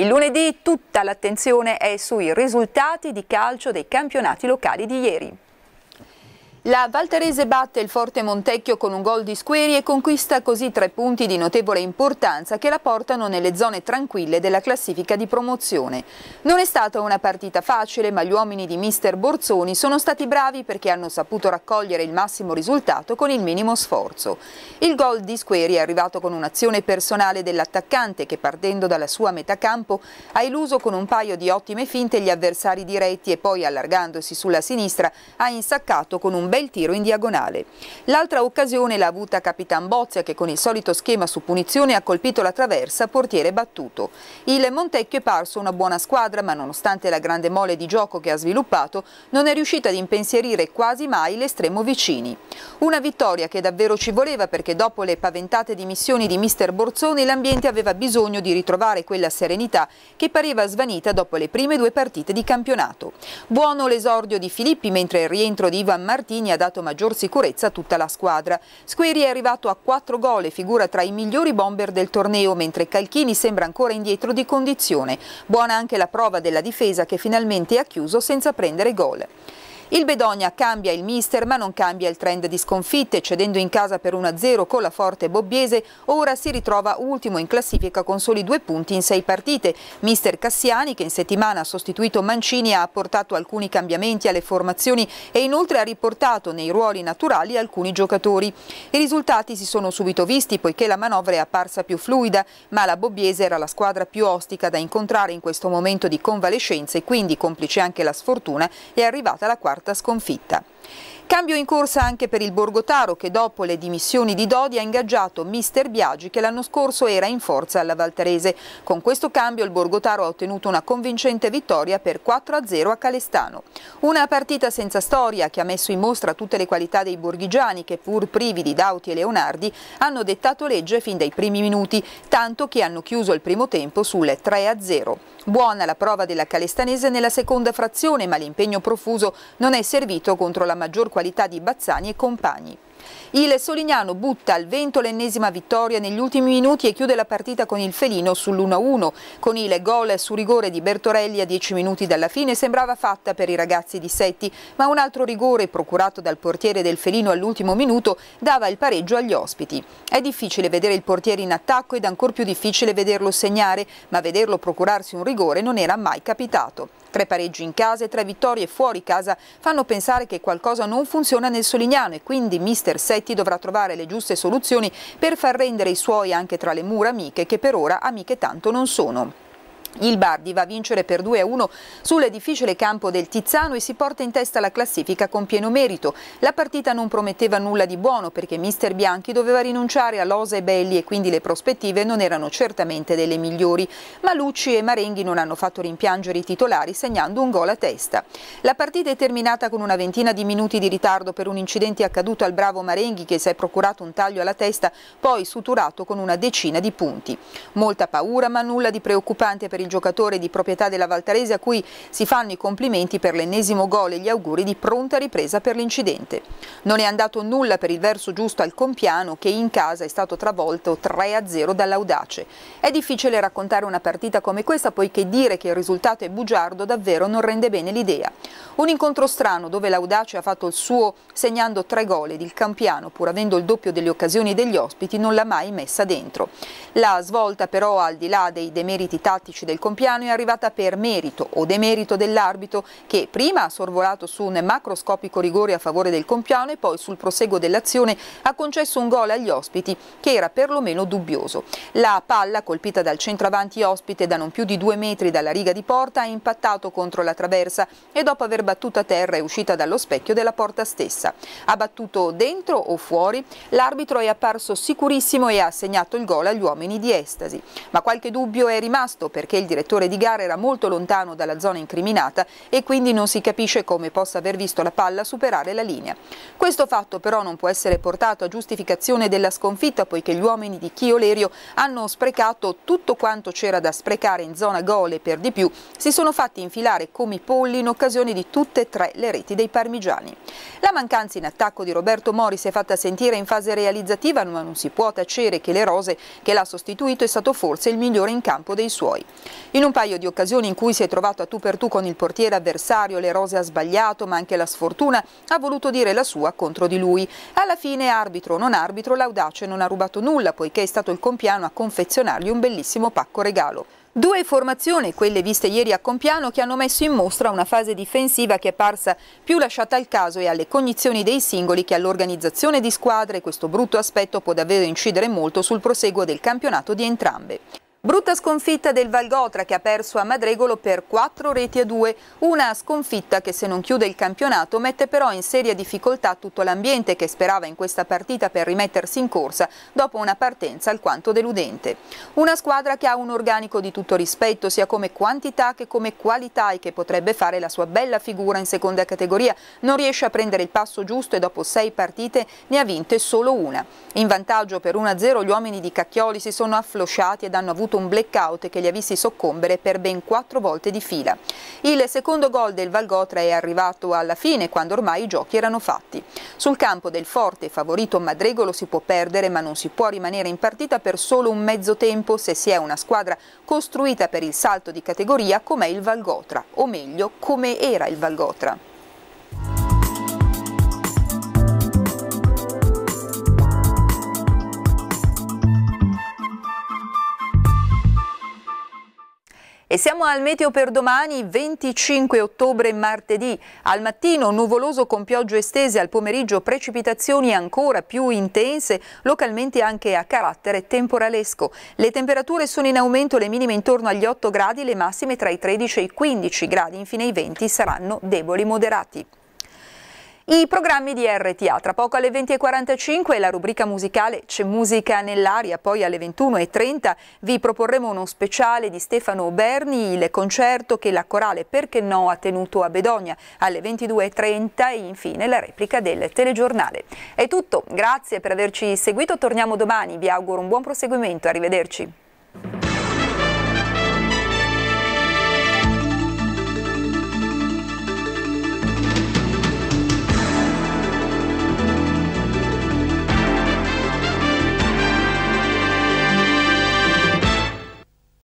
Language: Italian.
Il lunedì tutta l'attenzione è sui risultati di calcio dei campionati locali di ieri. La Valterese batte il Forte Montecchio con un gol di Squeri e conquista così tre punti di notevole importanza che la portano nelle zone tranquille della classifica di promozione. Non è stata una partita facile, ma gli uomini di mister Borzoni sono stati bravi perché hanno saputo raccogliere il massimo risultato con il minimo sforzo. Il gol di Squeri è arrivato con un'azione personale dell'attaccante che partendo dalla sua metà campo ha illuso con un paio di ottime finte gli avversari diretti e poi allargandosi sulla sinistra ha insaccato con un bel bel tiro in diagonale. L'altra occasione l'ha avuta Capitan Bozia che con il solito schema su punizione ha colpito la traversa, portiere battuto. Il Montecchio è parso una buona squadra ma nonostante la grande mole di gioco che ha sviluppato non è riuscita ad impensierire quasi mai l'estremo vicini. Una vittoria che davvero ci voleva perché dopo le paventate dimissioni di mister Borzoni l'ambiente aveva bisogno di ritrovare quella serenità che pareva svanita dopo le prime due partite di campionato. Buono l'esordio di Filippi mentre il rientro di Ivan Martini Pellegrini ha dato maggior sicurezza a tutta la squadra. Squeri è arrivato a 4 gol e figura tra i migliori bomber del torneo, mentre Calchini sembra ancora indietro di condizione. Buona anche la prova della difesa che finalmente ha chiuso senza prendere gol. Il Bedogna cambia il mister ma non cambia il trend di sconfitte, cedendo in casa per 1-0 con la forte Bobbiese, ora si ritrova ultimo in classifica con soli due punti in sei partite. Mister Cassiani, che in settimana ha sostituito Mancini, ha apportato alcuni cambiamenti alle formazioni e inoltre ha riportato nei ruoli naturali alcuni giocatori. I risultati si sono subito visti poiché la manovra è apparsa più fluida, ma la Bobbiese era la squadra più ostica da incontrare in questo momento di convalescenza e quindi, complice anche la sfortuna, è arrivata la quarta quarta sconfitta. Cambio in corsa anche per il Borgotaro che dopo le dimissioni di Dodi ha ingaggiato Mister Biagi che l'anno scorso era in forza alla Valterese. Con questo cambio il Borgotaro ha ottenuto una convincente vittoria per 4-0 a Calestano. Una partita senza storia che ha messo in mostra tutte le qualità dei borghigiani che pur privi di Dauti e Leonardi hanno dettato legge fin dai primi minuti, tanto che hanno chiuso il primo tempo sul 3-0. Buona la prova della Calestanese nella seconda frazione ma l'impegno profuso non non è servito contro la maggior qualità di Bazzani e compagni. Il Solignano butta al vento l'ennesima vittoria negli ultimi minuti e chiude la partita con il Felino sull'1-1. Con il gol su rigore di Bertorelli a 10 minuti dalla fine sembrava fatta per i ragazzi di Setti, ma un altro rigore procurato dal portiere del Felino all'ultimo minuto dava il pareggio agli ospiti. È difficile vedere il portiere in attacco ed ancor più difficile vederlo segnare, ma vederlo procurarsi un rigore non era mai capitato. Tre pareggi in casa e tre vittorie fuori casa fanno pensare che qualcosa non funziona nel Solignano e quindi mister Setti dovrà trovare le giuste soluzioni per far rendere i suoi anche tra le mura amiche che per ora amiche tanto non sono. Il Bardi va a vincere per 2-1 sul difficile campo del Tizzano e si porta in testa la classifica con pieno merito. La partita non prometteva nulla di buono perché mister Bianchi doveva rinunciare a Losa e Belli e quindi le prospettive non erano certamente delle migliori. Ma Lucci e Marenghi non hanno fatto rimpiangere i titolari segnando un gol a testa. La partita è terminata con una ventina di minuti di ritardo per un incidente accaduto al bravo Marenghi che si è procurato un taglio alla testa poi suturato con una decina di punti. Molta paura ma nulla di preoccupante per per il giocatore di proprietà della Valtarese a cui si fanno i complimenti per l'ennesimo gol e gli auguri di pronta ripresa per l'incidente. Non è andato nulla per il verso giusto al Compiano che in casa è stato travolto 3-0 dall'Audace. È difficile raccontare una partita come questa poiché dire che il risultato è bugiardo davvero non rende bene l'idea. Un incontro strano dove l'Audace ha fatto il suo segnando tre gol ed il Campiano pur avendo il doppio delle occasioni degli ospiti non l'ha mai messa dentro. La svolta però al di là dei demeriti tattici del compiano è arrivata per merito o demerito dell'arbitro che prima ha sorvolato su un macroscopico rigore a favore del compiano e poi sul proseguo dell'azione ha concesso un gol agli ospiti che era perlomeno dubbioso. La palla colpita dal centravanti ospite da non più di due metri dalla riga di porta ha impattato contro la traversa e dopo aver battuto a terra è uscita dallo specchio della porta stessa. Ha battuto dentro o fuori, l'arbitro è apparso sicurissimo e ha segnato il gol agli uomini di Estasi. Ma qualche dubbio è rimasto perché il direttore di gara era molto lontano dalla zona incriminata e quindi non si capisce come possa aver visto la palla superare la linea. Questo fatto però non può essere portato a giustificazione della sconfitta poiché gli uomini di Chiolerio hanno sprecato tutto quanto c'era da sprecare in zona gole per di più si sono fatti infilare come i polli in occasione di tutte e tre le reti dei parmigiani. La mancanza in attacco di Roberto Mori si è fatta sentire in fase realizzativa ma non si può tacere che le rose che l'ha sostituito è stato forse il migliore in campo dei suoi. In un paio di occasioni in cui si è trovato a tu per tu con il portiere avversario, l'Erose ha sbagliato, ma anche la sfortuna ha voluto dire la sua contro di lui. Alla fine, arbitro o non arbitro, l'audace non ha rubato nulla, poiché è stato il compiano a confezionargli un bellissimo pacco regalo. Due formazioni, quelle viste ieri a Compiano, che hanno messo in mostra una fase difensiva che è parsa più lasciata al caso e alle cognizioni dei singoli che all'organizzazione di squadre questo brutto aspetto può davvero incidere molto sul proseguo del campionato di entrambe. Brutta sconfitta del Valgotra che ha perso a Madregolo per 4 reti a 2, una sconfitta che se non chiude il campionato mette però in seria difficoltà tutto l'ambiente che sperava in questa partita per rimettersi in corsa dopo una partenza alquanto deludente. Una squadra che ha un organico di tutto rispetto sia come quantità che come qualità e che potrebbe fare la sua bella figura in seconda categoria, non riesce a prendere il passo giusto e dopo 6 partite ne ha vinte solo una. In vantaggio per 1-0 gli uomini di Cacchioli si sono afflosciati ed hanno avuto avuto un blackout che li ha visti soccombere per ben quattro volte di fila. Il secondo gol del Valgotra è arrivato alla fine quando ormai i giochi erano fatti. Sul campo del forte favorito Madregolo si può perdere ma non si può rimanere in partita per solo un mezzo tempo se si è una squadra costruita per il salto di categoria come è il Valgotra, o meglio come era il Valgotra. siamo al meteo per domani, 25 ottobre, martedì. Al mattino nuvoloso con piogge estese, al pomeriggio precipitazioni ancora più intense, localmente anche a carattere temporalesco. Le temperature sono in aumento, le minime intorno agli 8 gradi, le massime tra i 13 e i 15 gradi, infine i venti saranno deboli moderati. I programmi di RTA, tra poco alle 20.45 la rubrica musicale C'è musica nell'aria, poi alle 21.30 vi proporremo uno speciale di Stefano Berni, il concerto che la corale Perché no ha tenuto a Bedonia alle 22.30 e infine la replica del telegiornale. È tutto, grazie per averci seguito, torniamo domani, vi auguro un buon proseguimento, arrivederci.